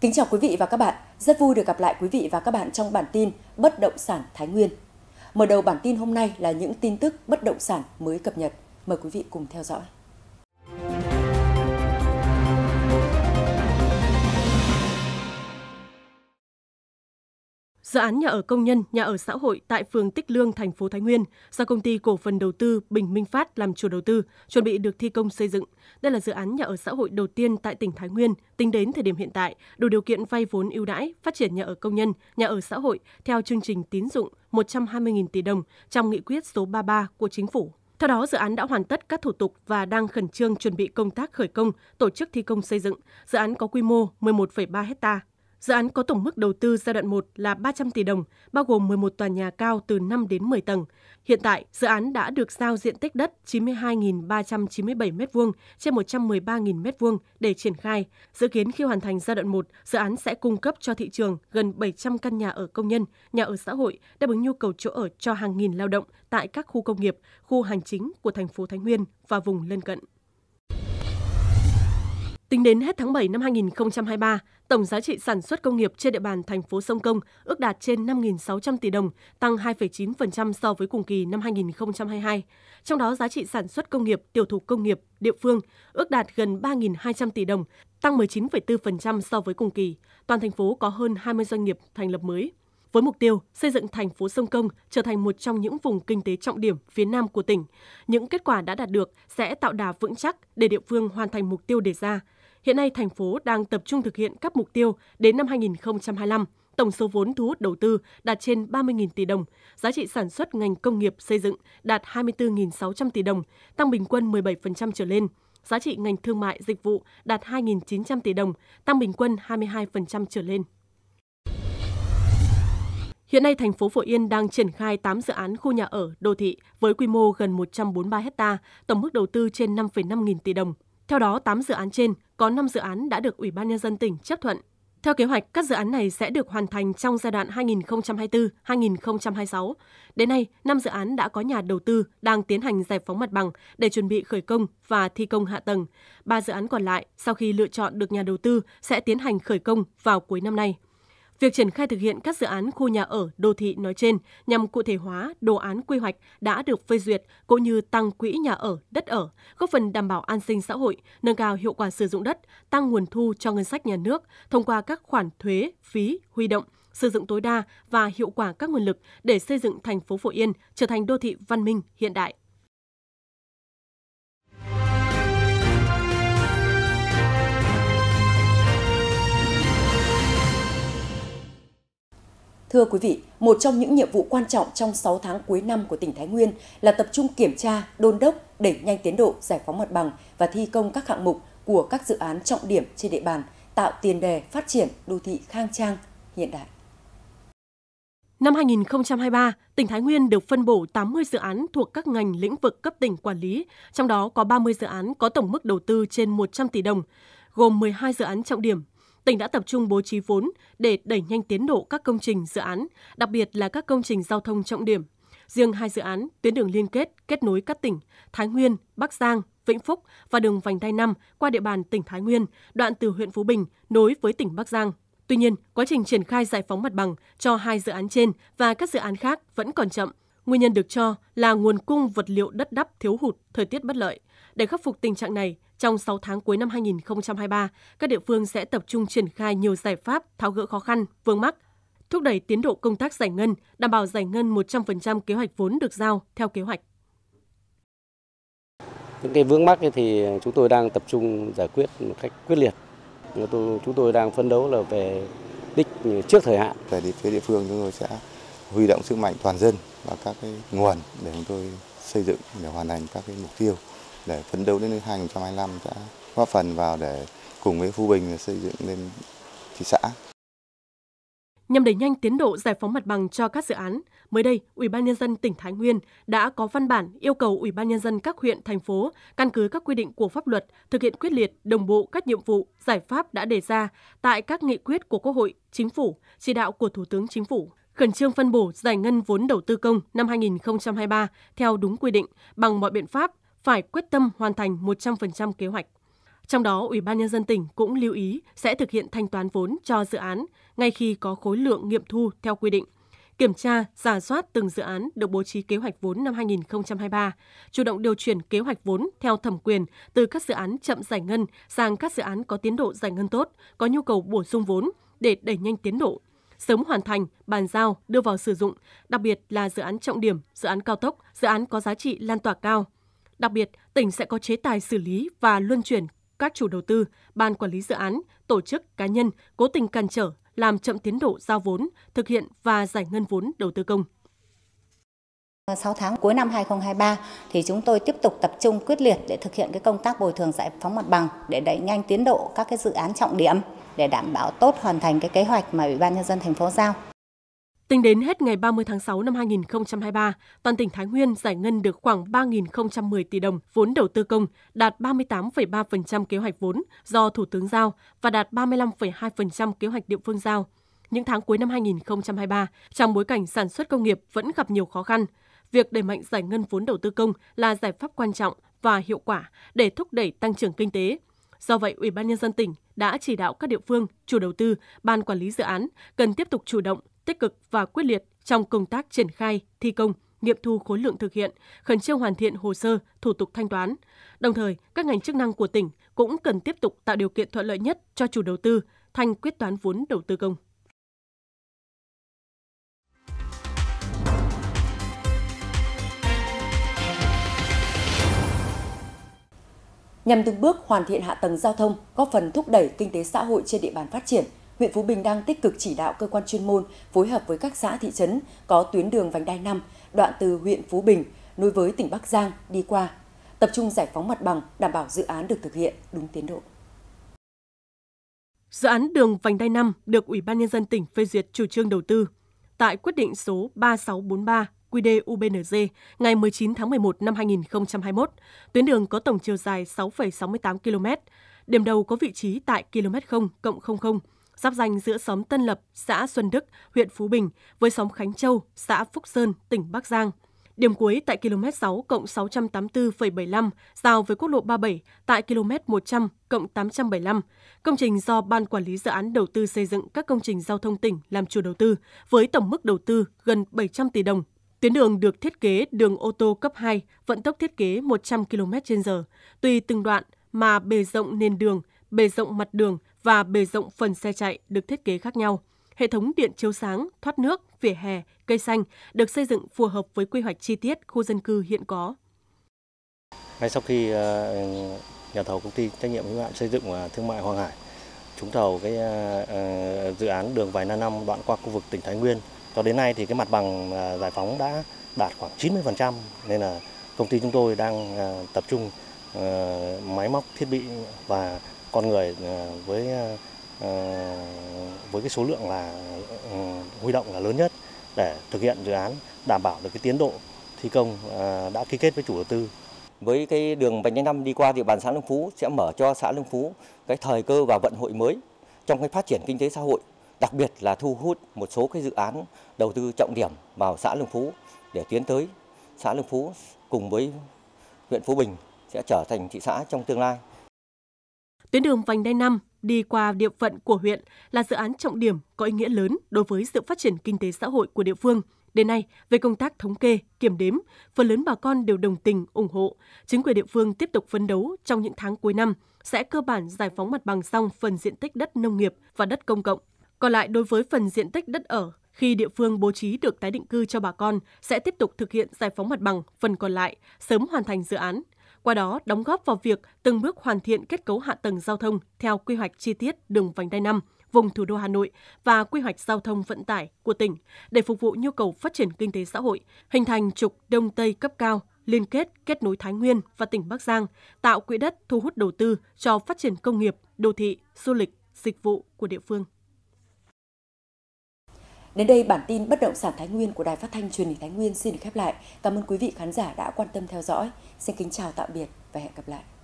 Kính chào quý vị và các bạn, rất vui được gặp lại quý vị và các bạn trong bản tin Bất động sản Thái Nguyên. Mở đầu bản tin hôm nay là những tin tức bất động sản mới cập nhật. Mời quý vị cùng theo dõi. Dự án nhà ở công nhân, nhà ở xã hội tại phường Tích Lương, thành phố Thái Nguyên do công ty cổ phần đầu tư Bình Minh Phát làm chủ đầu tư, chuẩn bị được thi công xây dựng. Đây là dự án nhà ở xã hội đầu tiên tại tỉnh Thái Nguyên tính đến thời điểm hiện tại, đủ điều kiện vay vốn ưu đãi phát triển nhà ở công nhân, nhà ở xã hội theo chương trình tín dụng 120.000 tỷ đồng trong nghị quyết số 33 của chính phủ. Theo đó, dự án đã hoàn tất các thủ tục và đang khẩn trương chuẩn bị công tác khởi công, tổ chức thi công xây dựng. Dự án có quy mô 11,3 hectare. Dự án có tổng mức đầu tư giai đoạn 1 là 300 tỷ đồng, bao gồm 11 tòa nhà cao từ 5 đến 10 tầng. Hiện tại, dự án đã được giao diện tích đất 92.397 m2 trên 113.000 m2 để triển khai. Dự kiến khi hoàn thành giai đoạn 1, dự án sẽ cung cấp cho thị trường gần 700 căn nhà ở công nhân, nhà ở xã hội, đáp ứng nhu cầu chỗ ở cho hàng nghìn lao động tại các khu công nghiệp, khu hành chính của thành phố Thái Nguyên và vùng lân cận. Tính đến hết tháng 7 năm 2023, tổng giá trị sản xuất công nghiệp trên địa bàn thành phố Sông Công ước đạt trên 5.600 tỷ đồng, tăng 2,9% so với cùng kỳ năm 2022. Trong đó giá trị sản xuất công nghiệp, tiểu thủ công nghiệp, địa phương ước đạt gần 3.200 tỷ đồng, tăng 19,4% so với cùng kỳ. Toàn thành phố có hơn 20 doanh nghiệp thành lập mới. Với mục tiêu xây dựng thành phố Sông Công trở thành một trong những vùng kinh tế trọng điểm phía Nam của tỉnh, những kết quả đã đạt được sẽ tạo đà vững chắc để địa phương hoàn thành mục tiêu đề ra – Hiện nay, thành phố đang tập trung thực hiện các mục tiêu đến năm 2025. Tổng số vốn thu hút đầu tư đạt trên 30.000 tỷ đồng, giá trị sản xuất ngành công nghiệp xây dựng đạt 24.600 tỷ đồng, tăng bình quân 17% trở lên. Giá trị ngành thương mại dịch vụ đạt 2.900 tỷ đồng, tăng bình quân 22% trở lên. Hiện nay, thành phố Phổ Yên đang triển khai 8 dự án khu nhà ở, đô thị với quy mô gần 143 ha, tổng mức đầu tư trên 5,5 nghìn tỷ đồng. Theo đó, 8 dự án trên có 5 dự án đã được Ủy ban nhân dân tỉnh chấp thuận. Theo kế hoạch, các dự án này sẽ được hoàn thành trong giai đoạn 2024-2026. Đến nay, 5 dự án đã có nhà đầu tư đang tiến hành giải phóng mặt bằng để chuẩn bị khởi công và thi công hạ tầng. Ba dự án còn lại, sau khi lựa chọn được nhà đầu tư, sẽ tiến hành khởi công vào cuối năm nay. Việc triển khai thực hiện các dự án khu nhà ở đô thị nói trên nhằm cụ thể hóa đồ án quy hoạch đã được phê duyệt cũng như tăng quỹ nhà ở, đất ở, góp phần đảm bảo an sinh xã hội, nâng cao hiệu quả sử dụng đất, tăng nguồn thu cho ngân sách nhà nước thông qua các khoản thuế, phí, huy động, sử dụng tối đa và hiệu quả các nguồn lực để xây dựng thành phố Phổ Yên trở thành đô thị văn minh hiện đại. Thưa quý vị, một trong những nhiệm vụ quan trọng trong 6 tháng cuối năm của tỉnh Thái Nguyên là tập trung kiểm tra, đôn đốc, đẩy nhanh tiến độ giải phóng mặt bằng và thi công các hạng mục của các dự án trọng điểm trên địa bàn, tạo tiền đề phát triển đô thị khang trang, hiện đại. Năm 2023, tỉnh Thái Nguyên được phân bổ 80 dự án thuộc các ngành lĩnh vực cấp tỉnh quản lý, trong đó có 30 dự án có tổng mức đầu tư trên 100 tỷ đồng, gồm 12 dự án trọng điểm, tỉnh đã tập trung bố trí vốn để đẩy nhanh tiến độ các công trình dự án, đặc biệt là các công trình giao thông trọng điểm. Riêng hai dự án tuyến đường liên kết kết nối các tỉnh Thái Nguyên, Bắc Giang, Vĩnh Phúc và đường vành đai 5 qua địa bàn tỉnh Thái Nguyên, đoạn từ huyện Phú Bình nối với tỉnh Bắc Giang. Tuy nhiên, quá trình triển khai giải phóng mặt bằng cho hai dự án trên và các dự án khác vẫn còn chậm. Nguyên nhân được cho là nguồn cung vật liệu đất đắp thiếu hụt, thời tiết bất lợi, để khắc phục tình trạng này, trong 6 tháng cuối năm 2023, các địa phương sẽ tập trung triển khai nhiều giải pháp tháo gỡ khó khăn, vướng mắc, thúc đẩy tiến độ công tác giải ngân, đảm bảo giải ngân 100% kế hoạch vốn được giao theo kế hoạch. Những cái vướng mắc thì chúng tôi đang tập trung giải quyết một cách quyết liệt. Chúng tôi đang phân đấu là về đích trước thời hạn. Về địa phía địa phương chúng tôi sẽ huy động sức mạnh toàn dân và các cái nguồn để chúng tôi xây dựng để hoàn thành các cái mục tiêu để phấn đấu đến 2025 đã góp phần vào để cùng với Phú Bình xây dựng lên thị xã. Nhằm đẩy nhanh tiến độ giải phóng mặt bằng cho các dự án, mới đây, Ủy ban nhân dân tỉnh Thái Nguyên đã có văn bản yêu cầu Ủy ban nhân dân các huyện thành phố căn cứ các quy định của pháp luật, thực hiện quyết liệt, đồng bộ các nhiệm vụ, giải pháp đã đề ra tại các nghị quyết của Quốc hội, Chính phủ, chỉ đạo của Thủ tướng Chính phủ khẩn trương phân bổ giải ngân vốn đầu tư công năm 2023 theo đúng quy định bằng mọi biện pháp, phải quyết tâm hoàn thành 100% kế hoạch. Trong đó, Ủy ban Nhân dân tỉnh cũng lưu ý sẽ thực hiện thanh toán vốn cho dự án ngay khi có khối lượng nghiệm thu theo quy định kiểm tra, giả soát từng dự án được bố trí kế hoạch vốn năm 2023, chủ động điều chuyển kế hoạch vốn theo thẩm quyền từ các dự án chậm giải ngân sang các dự án có tiến độ giải ngân tốt, có nhu cầu bổ sung vốn để đẩy nhanh tiến độ, sớm hoàn thành, bàn giao, đưa vào sử dụng, đặc biệt là dự án trọng điểm, dự án cao tốc, dự án có giá trị lan tỏa cao, Đặc biệt, tỉnh sẽ có chế tài xử lý và luân chuyển các chủ đầu tư, ban quản lý dự án, tổ chức cá nhân cố tình cản trở, làm chậm tiến độ giao vốn, thực hiện và giải ngân vốn đầu tư công. 6 tháng cuối năm 2023 thì chúng tôi tiếp tục tập trung quyết liệt để thực hiện cái công tác bồi thường giải phóng mặt bằng để đẩy nhanh tiến độ các cái dự án trọng điểm để đảm bảo tốt hoàn thành cái kế hoạch mà Ủy ban nhân dân thành phố giao. Tính đến hết ngày 30 tháng 6 năm 2023, toàn tỉnh Thái Nguyên giải ngân được khoảng 3.010 tỷ đồng vốn đầu tư công, đạt 38,3% kế hoạch vốn do Thủ tướng giao và đạt 35,2% kế hoạch địa phương giao. Những tháng cuối năm 2023, trong bối cảnh sản xuất công nghiệp vẫn gặp nhiều khó khăn, việc đẩy mạnh giải ngân vốn đầu tư công là giải pháp quan trọng và hiệu quả để thúc đẩy tăng trưởng kinh tế. Do vậy, Ủy ban nhân dân tỉnh đã chỉ đạo các địa phương, chủ đầu tư, ban quản lý dự án cần tiếp tục chủ động, tích cực và quyết liệt trong công tác triển khai, thi công, nghiệm thu khối lượng thực hiện, khẩn trương hoàn thiện hồ sơ, thủ tục thanh toán. Đồng thời, các ngành chức năng của tỉnh cũng cần tiếp tục tạo điều kiện thuận lợi nhất cho chủ đầu tư thanh quyết toán vốn đầu tư công. Nhằm từng bước hoàn thiện hạ tầng giao thông, góp phần thúc đẩy kinh tế xã hội trên địa bàn phát triển – huyện Phú Bình đang tích cực chỉ đạo cơ quan chuyên môn phối hợp với các xã thị trấn có tuyến đường vành đai 5 đoạn từ huyện Phú Bình nối với tỉnh Bắc Giang đi qua, tập trung giải phóng mặt bằng đảm bảo dự án được thực hiện đúng tiến độ. Dự án đường vành đai 5 được Ủy ban nhân dân tỉnh phê duyệt chủ trương đầu tư. Tại quyết định số 3643 QĐ UBNZ ngày 19 tháng 11 năm 2021, tuyến đường có tổng chiều dài 6,68 km, điểm đầu có vị trí tại km 0 0 giáp danh giữa xóm Tân Lập, xã Xuân Đức, huyện Phú Bình với xóm Khánh Châu, xã Phúc Sơn, tỉnh Bắc Giang. Điểm cuối tại km 6 cộng 684,75 giao với quốc lộ 37 tại km 100 cộng 875. Công trình do Ban Quản lý Dự án Đầu tư xây dựng các công trình giao thông tỉnh làm chủ đầu tư với tổng mức đầu tư gần 700 tỷ đồng. Tuyến đường được thiết kế đường ô tô cấp 2, vận tốc thiết kế 100 km/h. Tùy từng đoạn mà bề rộng nền đường, bề rộng mặt đường và bề rộng phần xe chạy được thiết kế khác nhau. Hệ thống điện chiếu sáng, thoát nước, vỉa hè, cây xanh được xây dựng phù hợp với quy hoạch chi tiết khu dân cư hiện có. Ngay sau khi ờ, nhà thầu công ty trách nhiệm hữu hạn xây dựng và thương mại Hoàng Hải trúng thầu cái ờ, ờ, dự án đường Vài đai năm đoạn qua khu vực tỉnh Thái Nguyên cho đến nay thì cái mặt bằng giải phóng đã đạt khoảng 90% nên là công ty chúng tôi đang tập trung máy móc thiết bị và con người ờ, với ờ, ờ, với cái số lượng là ừ, huy động là lớn nhất để thực hiện dự án đảm bảo được cái tiến độ thi công đã ký kết với chủ đầu tư. Với cái đường vành đai năm đi qua địa bàn xã Lương Phú sẽ mở cho xã Lương Phú cái thời cơ và vận hội mới trong cái phát triển kinh tế xã hội, đặc biệt là thu hút một số cái dự án đầu tư trọng điểm vào xã Lương Phú để tiến tới xã Lương Phú cùng với huyện Phú Bình sẽ trở thành thị xã trong tương lai. Tuyến đường vành đai 5 đi qua địa phận của huyện là dự án trọng điểm có ý nghĩa lớn đối với sự phát triển kinh tế xã hội của địa phương. Đến nay, về công tác thống kê, kiểm đếm, phần lớn bà con đều đồng tình, ủng hộ. Chính quyền địa phương tiếp tục phấn đấu trong những tháng cuối năm sẽ cơ bản giải phóng mặt bằng xong phần diện tích đất nông nghiệp và đất công cộng. Còn lại đối với phần diện tích đất ở, khi địa phương bố trí được tái định cư cho bà con, sẽ tiếp tục thực hiện giải phóng mặt bằng, phần còn lại sớm hoàn thành dự án qua đó đóng góp vào việc từng bước hoàn thiện kết cấu hạ tầng giao thông theo quy hoạch chi tiết đường vành đai 5 vùng thủ đô Hà Nội và quy hoạch giao thông vận tải của tỉnh để phục vụ nhu cầu phát triển kinh tế xã hội, hình thành trục Đông Tây cấp cao, liên kết kết nối Thái Nguyên và tỉnh Bắc Giang, tạo quỹ đất thu hút đầu tư cho phát triển công nghiệp, đô thị, du lịch, dịch vụ của địa phương. Đến đây bản tin bất động sản Thái Nguyên của Đài Phát thanh Truyền hình Thái Nguyên xin được khép lại. Cảm ơn quý vị khán giả đã quan tâm theo dõi. Xin kính chào tạm biệt và hẹn gặp lại.